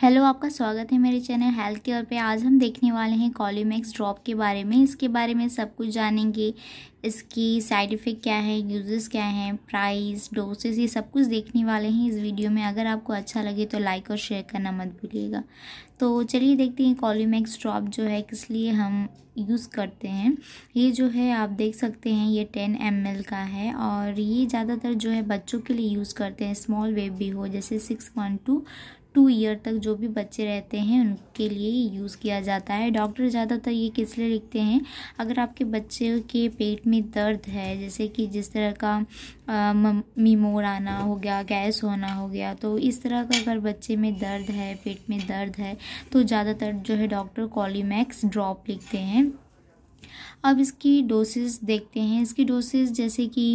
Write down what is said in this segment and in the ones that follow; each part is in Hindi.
हेलो आपका स्वागत है मेरे चैनल हेल्थ केयर पे आज हम देखने वाले हैं कॉलीमैक्स ड्रॉप के बारे में इसके बारे में सब कुछ जानेंगे इसकी साइड इफ़ेक्ट क्या है यूजेस क्या हैं प्राइस डोसेस ये सब कुछ देखने वाले हैं इस वीडियो में अगर आपको अच्छा लगे तो लाइक और शेयर करना मत भूलिएगा तो चलिए देखते हैं कॉलीमैक्स ड्रॉप जो है किस लिए हम यूज़ करते हैं ये जो है आप देख सकते हैं ये टेन एम का है और ये ज़्यादातर जो है बच्चों के लिए यूज़ करते हैं स्मॉल बेबी हो जैसे six point to two year तक जो भी बच्चे रहते हैं उनके लिए यूज़ किया जाता है डॉक्टर ज़्यादातर ये किस लिए लिखते हैं अगर आपके बच्चे के पेट में दर्द है जैसे कि जिस तरह का मीमोर आना हो गया गैस होना हो गया तो इस तरह का अगर बच्चे में दर्द है पेट में दर्द है तो ज़्यादातर जो है डॉक्टर कॉलीमैक्स ड्रॉप लिखते हैं अब इसकी डोसेस देखते हैं इसकी डोसेस जैसे कि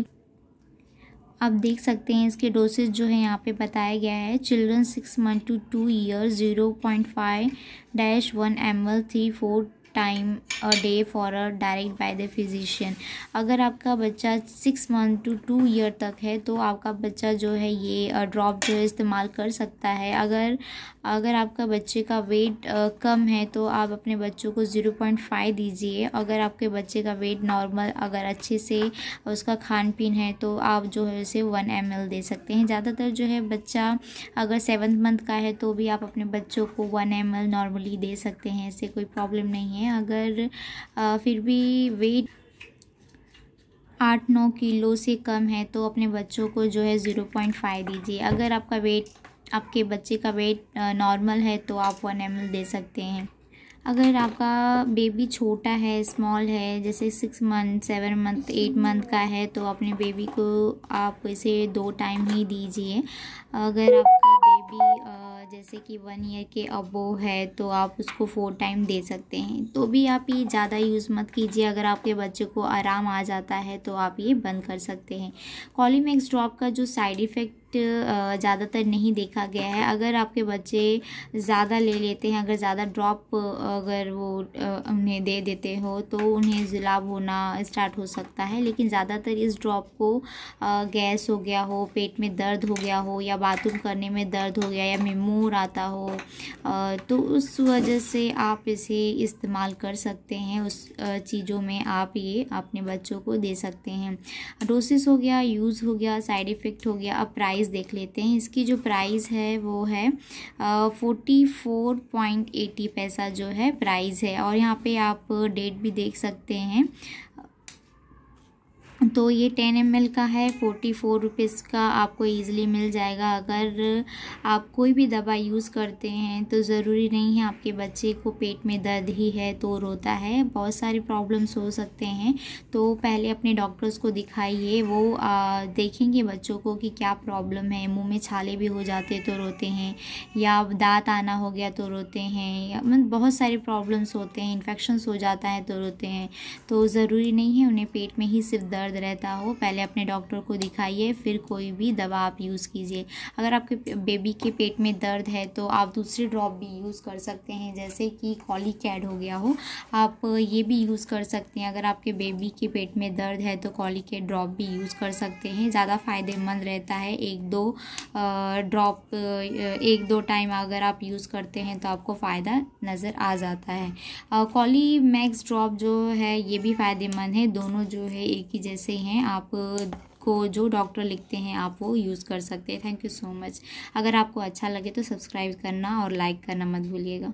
आप देख सकते हैं इसके डोसेज जो है यहाँ पे बताया गया है children six month to two year zero point five dash one M L three four time a day for a direct by the physician अगर आपका बच्चा six month to two year तक है तो आपका बच्चा जो है ये ड्रॉप जो है इस्तेमाल कर सकता है अगर अगर आपका बच्चे का वेट कम है तो आप अपने बच्चों को ज़ीरो पॉइंट फाइव दीजिए अगर आपके बच्चे का वेट नॉर्मल अगर अच्छे से उसका खान पीन है तो आप जो है उसे वन एम दे सकते हैं ज़्यादातर जो है बच्चा अगर सेवन्थ मंथ का है तो भी आप अपने बच्चों को वन एम नॉर्मली दे सकते हैं इससे कोई प्रॉब्लम नहीं है अगर फिर भी वेट आठ नौ किलो से कम है तो अपने बच्चों को जो है ज़ीरो पॉइंट फाइव दीजिए अगर आपका वेट आपके बच्चे का वेट नॉर्मल है तो आप वन एम दे सकते हैं अगर आपका बेबी छोटा है स्मॉल है जैसे six month seven month eight month का है तो अपने बेबी को आप इसे दो टाइम ही दीजिए अगर आपका बेबी जैसे कि वन ईयर के अबो है तो आप उसको फोर टाइम दे सकते हैं तो भी आप ये ज़्यादा यूज़ मत कीजिए अगर आपके बच्चे को आराम आ जाता है तो आप ये बंद कर सकते हैं कॉलीमैक्स ड्रॉप का जो साइड इफ़ेक्ट इफेक्ट uh, ज़्यादातर नहीं देखा गया है अगर आपके बच्चे ज़्यादा ले लेते हैं अगर ज़्यादा ड्रॉप uh, अगर वो uh, उन्हें दे देते हो तो उन्हें जुलाब होना स्टार्ट हो सकता है लेकिन ज़्यादातर इस ड्रॉप को गैस हो गया हो पेट में दर्द हो गया हो या बाथरूम करने में दर्द हो गया या मेमोर आता हो तो उस वजह से आप इसे इस्तेमाल कर सकते हैं उस चीज़ों में आप ये अपने बच्चों को दे सकते हैं डोसेस हो गया यूज़ हो गया साइड इफ़ेक्ट हो गया अब प्राइस प्राइस देख लेते हैं इसकी जो प्राइस है वो है फोर्टी फोर पॉइंट एटी पैसा जो है प्राइस है और यहाँ पे आप डेट भी देख सकते हैं तो ये टेन एम का है फोर्टी फोर रुपीज़ का आपको ईज़िली मिल जाएगा अगर आप कोई भी दवा यूज़ करते हैं तो ज़रूरी नहीं है आपके बच्चे को पेट में दर्द ही है तो रोता है बहुत सारे प्रॉब्लम्स हो सकते हैं तो पहले अपने डॉक्टर्स को दिखाइए वो आ, देखेंगे बच्चों को कि क्या प्रॉब्लम है मुंह में छाले भी हो जाते तो रोते हैं या दांत आना हो गया तो रोते हैं या मतलब बहुत सारे प्रॉब्लम्स होते हैं इन्फेक्शन्स हो जाता है तो रोते हैं तो ज़रूरी नहीं है उन्हें पेट में ही सिर्फ दर्द दर्द रहता हो पहले अपने डॉक्टर को दिखाइए फिर कोई भी दवा आप यूज़ कीजिए अगर आपके बेबी के पेट में दर्द है तो आप दूसरे ड्रॉप भी यूज़ कर सकते हैं जैसे कि कॉली कैड हो गया हो आप ये भी यूज़ कर सकते हैं अगर आपके बेबी के पेट में दर्द है तो कॉली कैड ड्रॉप भी यूज़ कर सकते हैं ज़्यादा फ़ायदेमंद रहता है एक दो ड्रॉप एक दो टाइम अगर आप यूज़ करते हैं तो आपको फ़ायदा नज़र आ जाता है कॉली मैक्स ड्रॉप जो है ये भी फ़ायदेमंद है दोनों जो है एक ही जैसे ऐसे हैं आप को जो डॉक्टर लिखते हैं आप वो यूज़ कर सकते हैं थैंक यू सो मच अगर आपको अच्छा लगे तो सब्सक्राइब करना और लाइक करना मत भूलिएगा